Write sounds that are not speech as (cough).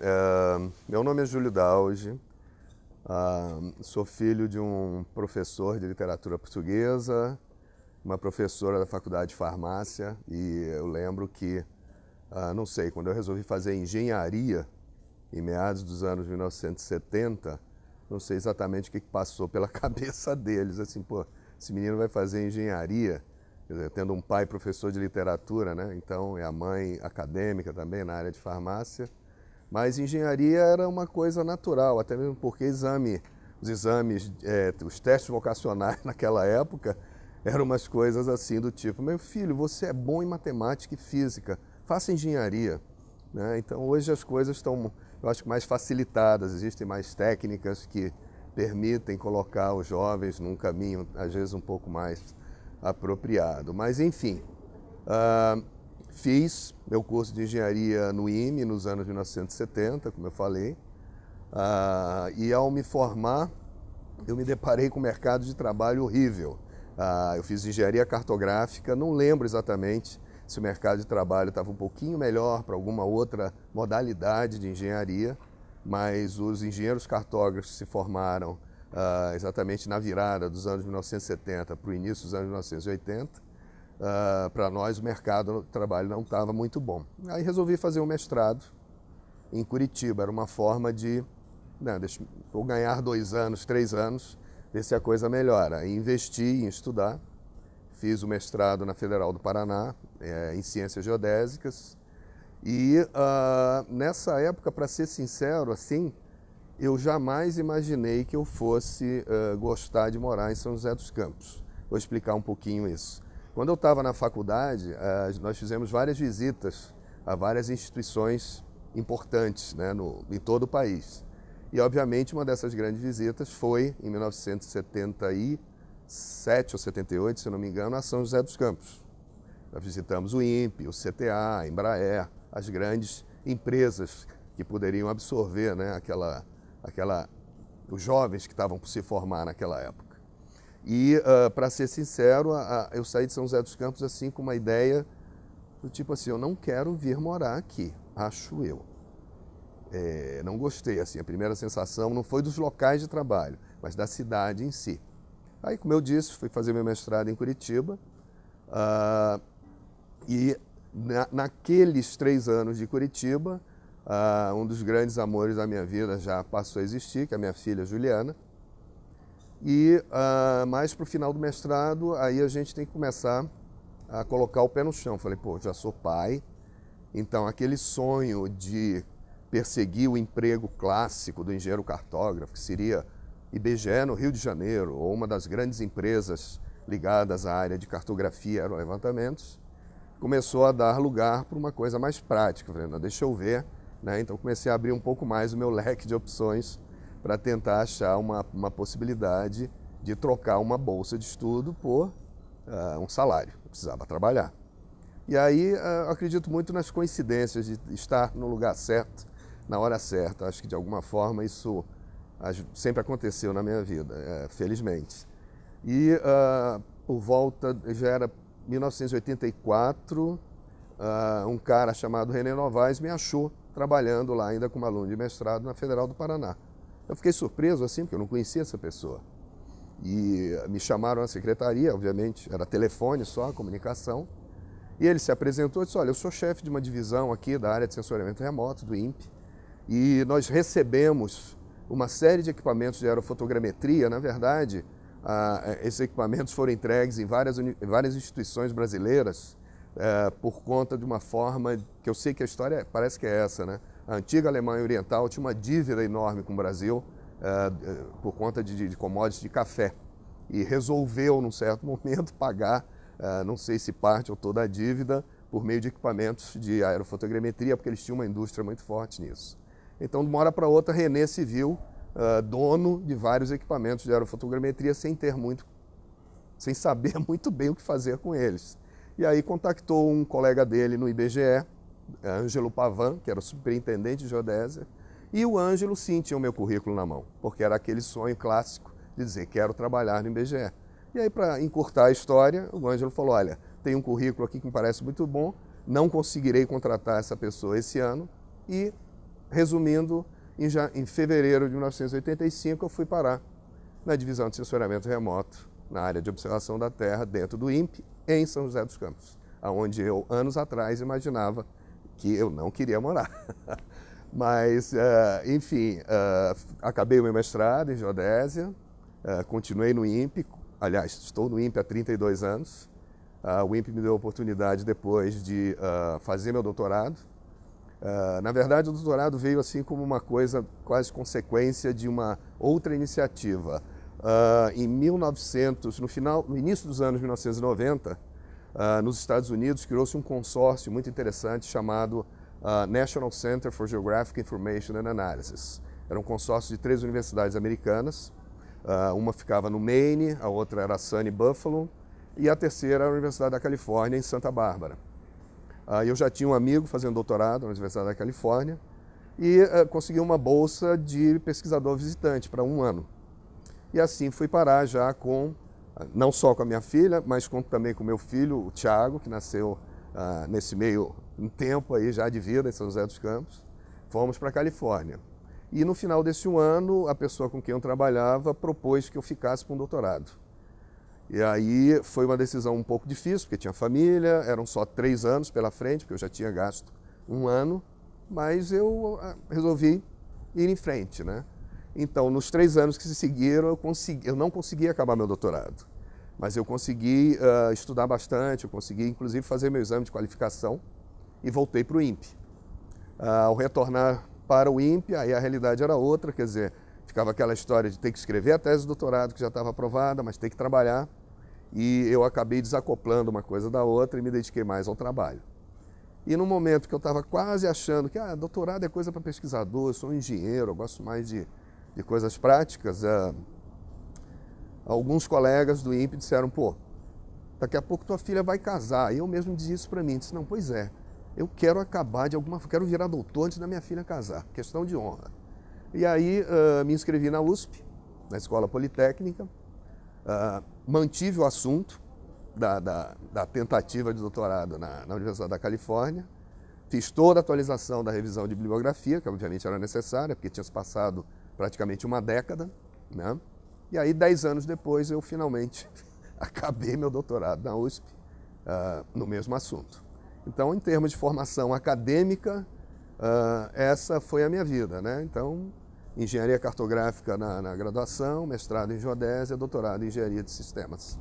É, meu nome é Júlio Dalge, ah, sou filho de um professor de literatura portuguesa, uma professora da faculdade de farmácia, e eu lembro que, ah, não sei, quando eu resolvi fazer engenharia, em meados dos anos 1970, não sei exatamente o que passou pela (laughs) cabeça deles, assim, pô, esse menino vai fazer engenharia, Dizer, tendo um pai professor de literatura, né? então é a mãe acadêmica também na área de farmácia. Mas engenharia era uma coisa natural, até mesmo porque exame, os exames, é, os testes vocacionais (laughs) naquela época eram umas coisas assim do tipo: meu filho, você é bom em matemática e física, faça engenharia. Né? Então hoje as coisas estão, eu acho, mais facilitadas, existem mais técnicas que permitem colocar os jovens num caminho, às vezes, um pouco mais apropriado. Mas, enfim. Uh, Fiz meu curso de engenharia no IME nos anos 1970, como eu falei, ah, e ao me formar, eu me deparei com um mercado de trabalho horrível. Ah, eu fiz engenharia cartográfica, não lembro exatamente se o mercado de trabalho estava um pouquinho melhor para alguma outra modalidade de engenharia, mas os engenheiros cartógrafos se formaram ah, exatamente na virada dos anos 1970 para o início dos anos 1980 Uh, ah, para nós o mercado de trabalho não estava muito bom. Aí resolvi fazer um mestrado em Curitiba. Era uma forma de, não, né, deixa, vou ganhar dois anos, três anos, ver se a coisa melhora. E investi em estudar. Fiz o mestrado na Federal do Paraná, é, em Ciências Geodésicas. E uh, nessa época, para ser sincero, assim, eu jamais imaginei que eu fosse uh, gostar de morar em São José dos Campos. Vou explicar um pouquinho isso. Quando eu estava na faculdade, eh, nós fizemos várias visitas a várias instituições importantes né, no, em todo o país. E, obviamente, uma dessas grandes visitas foi, em 1977 ou 78, se não me engano, a São José dos Campos. Nós visitamos o INPE, o CTA, a Embraer, as grandes empresas que poderiam absorver né, aquela, aquela, os jovens que estavam por se formar naquela época. E, uh, ah, para ser sincero, a, a, eu saí de São José dos Campos assim com uma ideia do tipo assim: eu não quero vir morar aqui, acho eu. É, não gostei, assim, a primeira sensação não foi dos locais de trabalho, mas da cidade em si. Aí, como eu disse, fui fazer meu mestrado em Curitiba uh, e na, naqueles três anos de Curitiba, uh, um dos grandes amores da minha vida já passou a existir, que é a minha filha Juliana, e uh, mais para o final do mestrado, aí a gente tem que começar a colocar o pé no chão. Falei, pô, já sou pai, então aquele sonho de perseguir o emprego clássico do engenheiro cartógrafo, que seria IBGE no Rio de Janeiro, ou uma das grandes empresas ligadas à área de cartografia e levantamentos começou a dar lugar para uma coisa mais prática. Falei, deixa eu ver. Né? Então comecei a abrir um pouco mais o meu leque de opções para tentar achar uma, uma possibilidade de trocar uma bolsa de estudo por uh, um salário. Eu precisava trabalhar. E aí uh, acredito muito nas coincidências de estar no lugar certo, na hora certa. Acho que de alguma forma isso sempre aconteceu na minha vida, é, felizmente. E uh, por volta, já era 1984, uh, um cara chamado René Novaes me achou trabalhando lá ainda como aluno de mestrado na Federal do Paraná. Eu fiquei surpreso assim, porque eu não conhecia essa pessoa. E eh, me chamaram à secretaria, obviamente, era telefone só, comunicação. E ele se apresentou e disse: Olha, eu sou chefe de uma divisão aqui da área de sensoriamento remoto do INPE e nós recebemos uma série de equipamentos de aerofotogrametria. Na verdade, eh, esses equipamentos foram entregues em várias, em várias instituições brasileiras eh, por conta de uma forma que eu sei que a história é, parece que é essa, né? A antiga Alemanha Oriental tinha uma dívida enorme com o Brasil uh, por conta de, de commodities de café e resolveu, num certo (laughs) momento, pagar, uh, não sei se parte ou toda a dívida, por meio de equipamentos de aerofotogrametria, porque eles tinham uma indústria muito forte nisso. Então, de uma hora para outra, René se viu uh, dono de vários equipamentos de aerofotogrametria sem ter muito, sem saber (laughs) muito bem o que fazer com eles. E aí contactou um colega dele no IBGE, é, Ângelo Pavan, que era o superintendente de geodésia, e o Ângelo sim tinha o meu currículo na mão, porque era aquele sonho clássico de dizer quero trabalhar no IBGE. E aí, para encurtar a história, o Ângelo falou: olha, tem um currículo aqui que me parece muito bom, não conseguirei contratar essa pessoa esse ano. E, resumindo, em, já, em fevereiro de 1985 eu fui parar na divisão de censuramento remoto, na área de observação da Terra, dentro do INPE, em São José dos Campos, aonde eu, anos atrás, imaginava que eu não queria morar. (laughs) Mas, uh, enfim, uh, acabei o meu mestrado em geodésia, uh, continuei no INPE, aliás, estou no INPE há 32 anos. Ah, o INPE me deu a oportunidade depois de fazer meu doutorado. na verdade, o doutorado veio assim como uma coisa quase consequência de uma outra iniciativa. Ah, em 1900, no final, no início dos anos 1990, Uh, nos Estados Unidos criou-se um consórcio muito interessante chamado uh, National Center for Geographic Information and Analysis. Era um consórcio de três universidades americanas. Uh, uma ficava no Maine, a outra era Sunny Buffalo e a terceira era a Universidade da Califórnia, em Santa Bárbara. eu já tinha um amigo fazendo doutorado na Universidade da Califórnia e uh, consegui uma bolsa de pesquisador visitante para um ano. E assim fui parar já com não só com a minha filha, mas com, também com meu filho, o Tiago, que nasceu ah, nesse meio um tempo aí já de vida em São José dos Campos. Fomos para a Califórnia. E no final desse ano, a pessoa com quem eu trabalhava propôs que eu ficasse para um doutorado. E aí foi uma decisão um pouco difícil, porque tinha família, eram só três anos pela frente, porque eu já tinha gasto um ano, mas eu ah, resolvi ir em frente, né? Então, nos três anos que se seguiram, eu, consegui, eu não consegui acabar meu doutorado, mas eu consegui uh, estudar bastante, eu consegui inclusive fazer meu exame de qualificação e voltei para o INPE. Uh, ah, ao retornar para o INPE, aí a realidade era outra, quer dizer, ficava aquela história de ter que escrever a tese de doutorado que já estava aprovada, mas ter que trabalhar. E eu acabei desacoplando uma coisa da outra e me dediquei mais ao trabalho. E no momento que eu estava quase achando que ah, doutorado é coisa para pesquisador, eu sou um engenheiro, eu gosto mais de de coisas práticas, uh, alguns colegas do INPE disseram, pô, daqui a pouco tua filha vai casar. E eu mesmo dizia isso para mim, disse, não, pois é, eu quero acabar de alguma quero virar doutor antes da minha filha casar, questão de honra. E aí uh, me inscrevi na USP, na Escola Politécnica, uh, mantive o assunto da, da, da tentativa de doutorado na, na, Universidade da Califórnia, fiz toda a atualização da revisão de bibliografia, que obviamente era necessária, porque tinha se passado praticamente uma década, né? E aí, dez anos depois, eu finalmente (laughs) acabei meu doutorado na USP uh, no mesmo assunto. Então, em termos de formação acadêmica, uh, essa foi a minha vida, né? Então, engenharia cartográfica na, na graduação, mestrado em geodésia, doutorado em engenharia de sistemas.